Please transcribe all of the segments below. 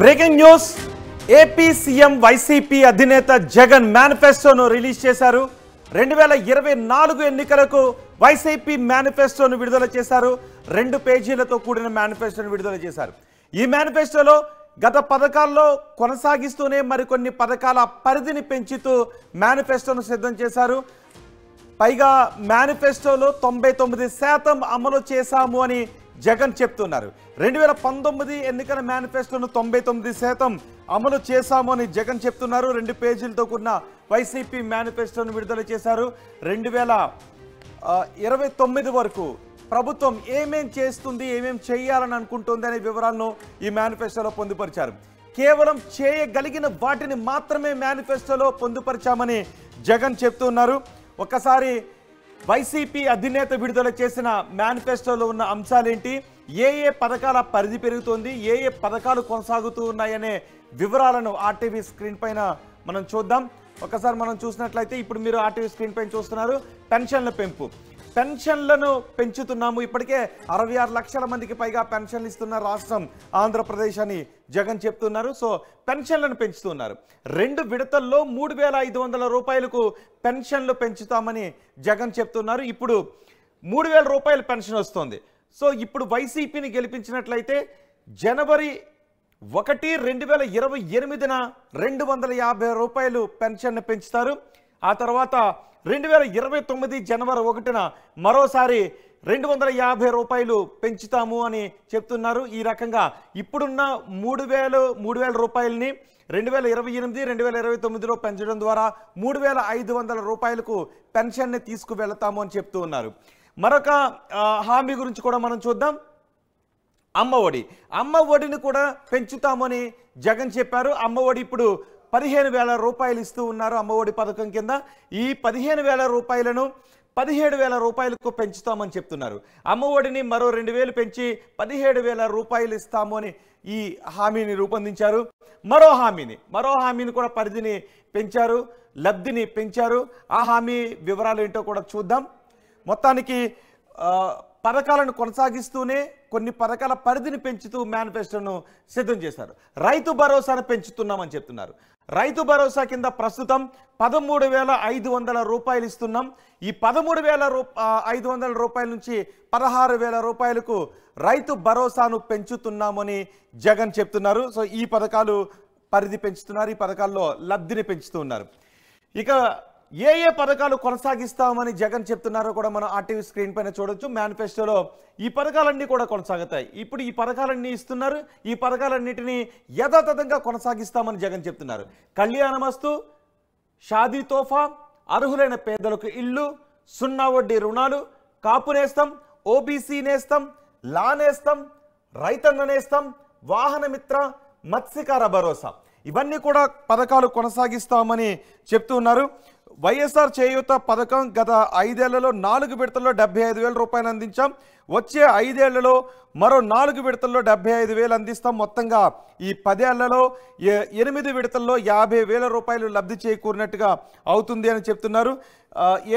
breaking news AP CM YCP అధినేత జగన్ మేనిఫెస్టోను release చేశారు రెండు వేల ఇరవై నాలుగు ఎన్నికలకు వైసీపీ మేనిఫెస్టోను విడుదల చేశారు రెండు పేజీలతో కూడిన మేనిఫెస్టోను విడుదల చేశారు ఈ మేనిఫెస్టోలో గత పథకాల్లో కొనసాగిస్తూనే మరికొన్ని పథకాల పరిధిని పెంచుతూ మేనిఫెస్టోను సిద్ధం చేశారు పైగా మేనిఫెస్టోలో తొంభై తొమ్మిది శాతం అమలు చేశాము అని జగన్ చెప్తున్నారు రెండు వేల పంతొమ్మిది ఎన్నికల మేనిఫెస్టోను తొంభై తొమ్మిది శాతం అమలు చేశాము అని జగన్ చెప్తున్నారు రెండు పేజీలతో కూడిన వైసీపీ మేనిఫెస్టోను విడుదల చేశారు రెండు వేల ఇరవై తొమ్మిది వరకు ప్రభుత్వం ఏమేం చేస్తుంది ఏమేం చేయాలని అనుకుంటుంది అనే వివరాలను ఈ మేనిఫెస్టోలో పొందుపరిచారు కేవలం చేయగలిగిన వాటిని మాత్రమే మేనిఫెస్టోలో పొందుపరిచామని జగన్ చెప్తున్నారు ఒకసారి వైసీపీ అధినేత విడుదల చేసిన మేనిఫెస్టోలో ఉన్న అంశాలేంటి ఏ ఏ పథకాల పరిధి పెరుగుతోంది ఏ ఏ పథకాలు కొనసాగుతూ ఉన్నాయనే వివరాలను ఆర్టీవీ స్క్రీన్ పైన మనం చూద్దాం ఒకసారి మనం చూసినట్లయితే ఇప్పుడు మీరు ఆర్టీవీ స్క్రీన్ పైన చూస్తున్నారు పెన్షన్ల పెంపు పెన్షన్లను పెంచుతున్నాము ఇప్పటికే అరవై ఆరు లక్షల మందికి పైగా పెన్షన్లు ఇస్తున్న రాష్ట్రం ఆంధ్రప్రదేశ్ అని జగన్ చెప్తున్నారు సో పెన్షన్లను పెంచుతున్నారు రెండు విడతల్లో మూడు వేల ఐదు వందల రూపాయలకు పెన్షన్లు పెంచుతామని జగన్ చెప్తున్నారు ఇప్పుడు మూడు వేల రూపాయల పెన్షన్ వస్తుంది సో ఇప్పుడు వైసీపీని గెలిపించినట్లయితే జనవరి ఒకటి రెండు వేల ఇరవై ఎనిమిదిన రెండు వందల యాభై రూపాయలు పెన్షన్ను పెంచుతారు ఆ తర్వాత రెండు వేల ఇరవై తొమ్మిది జనవరి ఒకటిన మరోసారి రెండు వందల యాభై రూపాయలు పెంచుతాము అని చెప్తున్నారు ఈ రకంగా ఇప్పుడున్న మూడు వేలు మూడు వేల రూపాయలని రెండు వేల ఇరవై ఎనిమిది రెండు వేల ఇరవై తొమ్మిదిలో పెంచడం ద్వారా మూడు వేల ఐదు వందల రూపాయలకు పెన్షన్ని తీసుకువెళతాము అని చెప్తూ ఉన్నారు మరొక హామీ గురించి కూడా మనం చూద్దాం అమ్మ ఒడి అమ్మ ఒడిని కూడా పెంచుతామని జగన్ చెప్పారు అమ్మ ఒడి ఇప్పుడు పదిహేను వేల రూపాయలు ఇస్తూ ఉన్నారు అమ్మఒడి పథకం కింద ఈ పదిహేను వేల రూపాయలను పదిహేడు వేల రూపాయలకు పెంచుతామని చెప్తున్నారు అమ్మఒడిని మరో రెండు వేలు పెంచి పదిహేడు వేల రూపాయలు ఇస్తాము అని ఈ హామీని రూపొందించారు మరో హామీని మరో హామీని కూడా పరిధిని పెంచారు లబ్ధిని పెంచారు ఆ హామీ వివరాలు ఏంటో కూడా చూద్దాం మొత్తానికి పథకాలను కొనసాగిస్తూనే కొన్ని పథకాల పరిధిని పెంచుతూ మేనిఫెస్టోను సిద్ధం చేశారు రైతు భరోసాను పెంచుతున్నామని చెప్తున్నారు రైతు భరోసా కింద ప్రస్తుతం పదమూడు వేల ఐదు వందల రూపాయలు ఇస్తున్నాం ఈ పదమూడు వేల రూ ఐదు వందల రూపాయల నుంచి పదహారు వేల రూపాయలకు రైతు భరోసాను పెంచుతున్నామని జగన్ చెప్తున్నారు సో ఈ పథకాలు పరిధి పెంచుతున్నారు ఈ పథకాల్లో లబ్ధిని పెంచుతున్నారు ఇక ఏ ఏ పథకాలు కొనసాగిస్తామని జగన్ చెప్తున్నారో కూడా మనం ఆర్టీవీ స్క్రీన్ పైన చూడొచ్చు మేనిఫెస్టోలో ఈ పథకాలన్నీ కూడా కొనసాగుతాయి ఇప్పుడు ఈ పథకాలన్నీ ఇస్తున్నారు ఈ పథకాలన్నింటినీ యథాతథంగా కొనసాగిస్తామని జగన్ చెప్తున్నారు కళ్యాణమస్తు షాదీ తోఫా అర్హులైన పేదలకు ఇల్లు సున్నా వడ్డీ రుణాలు కాపునేస్తాం ఓబీసీ నేస్తాం లా నేస్తాం రైతన్న నేస్తాం వాహనమిత్ర మత్స్యకార భరోసా ఇవన్నీ కూడా పథకాలు కొనసాగిస్తామని చెప్తూ ఉన్నారు వైఎస్ఆర్ చేయూత పథకం గత ఐదేళ్లలో నాలుగు విడతల్లో డెబ్బై ఐదు వేల రూపాయలు అందించాం వచ్చే ఐదేళ్లలో మరో నాలుగు విడతల్లో డెబ్బై ఐదు వేలు అందిస్తాం మొత్తంగా ఈ పదేళ్లలో ఎనిమిది విడతల్లో యాభై వేల రూపాయలు లబ్ధి చేకూరినట్టుగా అవుతుంది అని చెప్తున్నారు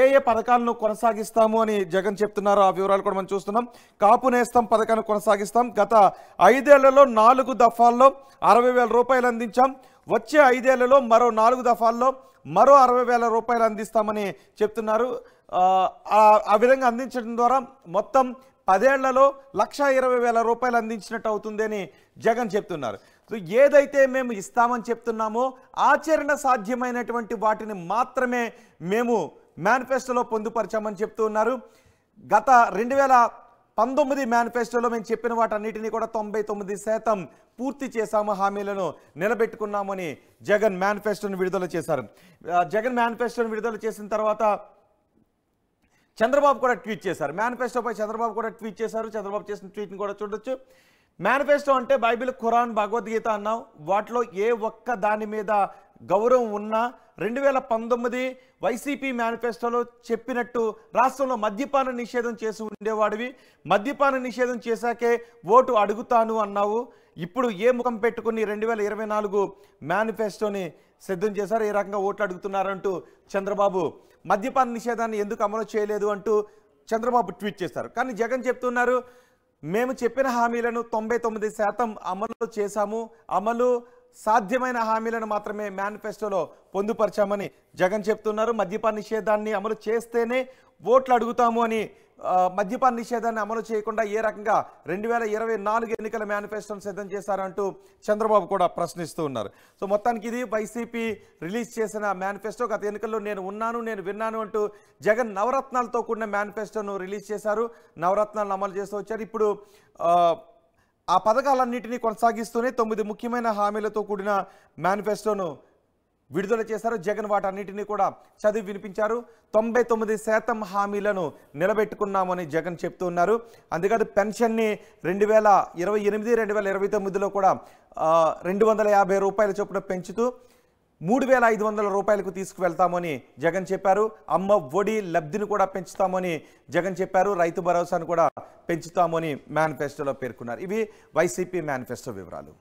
ఏ ఏ పథకాలను కొనసాగిస్తాము అని జగన్ చెప్తున్నారు ఆ వివరాలు కూడా మనం చూస్తున్నాం కాపు నేస్తం పథకాన్ని కొనసాగిస్తాం గత ఐదేళ్లలో నాలుగు దఫాల్లో అరవై వేల రూపాయలు అందించాం వచ్చే ఐదేళ్లలో మరో నాలుగు దఫాల్లో మరో అరవై వేల రూపాయలు అందిస్తామని చెప్తున్నారు ఆ విధంగా అందించడం ద్వారా మొత్తం పదేళ్లలో లక్ష ఇరవై వేల రూపాయలు అందించినట్టు అవుతుందని జగన్ చెప్తున్నారు ఏదైతే మేము ఇస్తామని చెప్తున్నామో ఆచరణ సాధ్యమైనటువంటి వాటిని మాత్రమే మేము మేనిఫెస్టోలో పొందుపరచామని చెప్తూ ఉన్నారు గత రెండు వేల పంతొమ్మిది మేనిఫెస్టోలో మేము చెప్పిన వాటన్నిటినీ కూడా తొంభై తొమ్మిది శాతం పూర్తి చేశాము హామీలను నిలబెట్టుకున్నామని జగన్ మేనిఫెస్టోను విడుదల చేశారు జగన్ మేనిఫెస్టోను విడుదల చేసిన తర్వాత చంద్రబాబు కూడా ట్వీట్ చేశారు మేనిఫెస్టోపై చంద్రబాబు కూడా ట్వీట్ చేశారు చంద్రబాబు చేసిన ట్వీట్ని కూడా చూడొచ్చు మేనిఫెస్టో అంటే బైబిల్ ఖురాన్ భగవద్గీత అన్నాం వాటిలో ఏ ఒక్క దాని మీద గౌరవం ఉన్నా రెండు వేల పంతొమ్మిది వైసీపీ మేనిఫెస్టోలో చెప్పినట్టు రాష్ట్రంలో మద్యపాన నిషేధం చేసి ఉండేవాడివి మద్యపాన నిషేధం చేశాకే ఓటు అడుగుతాను అన్నావు ఇప్పుడు ఏ ముఖం పెట్టుకుని రెండు వేల ఇరవై నాలుగు మేనిఫెస్టోని సిద్ధం చేశారు ఏ రకంగా ఓట్లు అడుగుతున్నారంటూ చంద్రబాబు మద్యపాన నిషేధాన్ని ఎందుకు అమలు చేయలేదు అంటూ చంద్రబాబు ట్వీట్ చేశారు కానీ జగన్ చెప్తున్నారు మేము చెప్పిన హామీలను తొంభై తొమ్మిది శాతం అమలు చేశాము అమలు సాధ్యమైన హామీలను మాత్రమే మేనిఫెస్టోలో పొందుపరచామని జగన్ చెప్తున్నారు మద్యపాన నిషేధాన్ని అమలు చేస్తేనే ఓట్లు అడుగుతాము అని మద్యపాన నిషేధాన్ని అమలు చేయకుండా ఏ రకంగా రెండు వేల ఇరవై నాలుగు ఎన్నికల మేనిఫెస్టోను సిద్ధం చేశారంటూ చంద్రబాబు కూడా ప్రశ్నిస్తూ ఉన్నారు సో మొత్తానికి ఇది వైసీపీ రిలీజ్ చేసిన మేనిఫెస్టో గత ఎన్నికల్లో నేను ఉన్నాను నేను విన్నాను అంటూ జగన్ నవరత్నాలతో కూడిన మేనిఫెస్టోను రిలీజ్ చేశారు నవరత్నాలను అమలు చేస్తూ వచ్చారు ఇప్పుడు ఆ పథకాలన్నింటినీ కొనసాగిస్తూనే తొమ్మిది ముఖ్యమైన హామీలతో కూడిన మేనిఫెస్టోను విడుదల చేశారు జగన్ వాటన్నింటినీ కూడా చదివి వినిపించారు తొంభై తొమ్మిది శాతం హామీలను నిలబెట్టుకున్నామని జగన్ చెప్తూ ఉన్నారు అందుకని పెన్షన్ని రెండు వేల ఇరవై ఎనిమిది రెండు వేల ఇరవై తొమ్మిదిలో కూడా రెండు వందల యాభై రూపాయల చొప్పున పెంచుతూ మూడు వేల ఐదు వందల రూపాయలకు తీసుకువెళ్తామని జగన్ చెప్పారు అమ్మ ఒడి లబ్ధిని కూడా పెంచుతామని జగన్ చెప్పారు రైతు భరోసాను కూడా పెంచుతామని మేనిఫెస్టోలో పేర్కొన్నారు ఇవి వైసీపీ మేనిఫెస్టో వివరాలు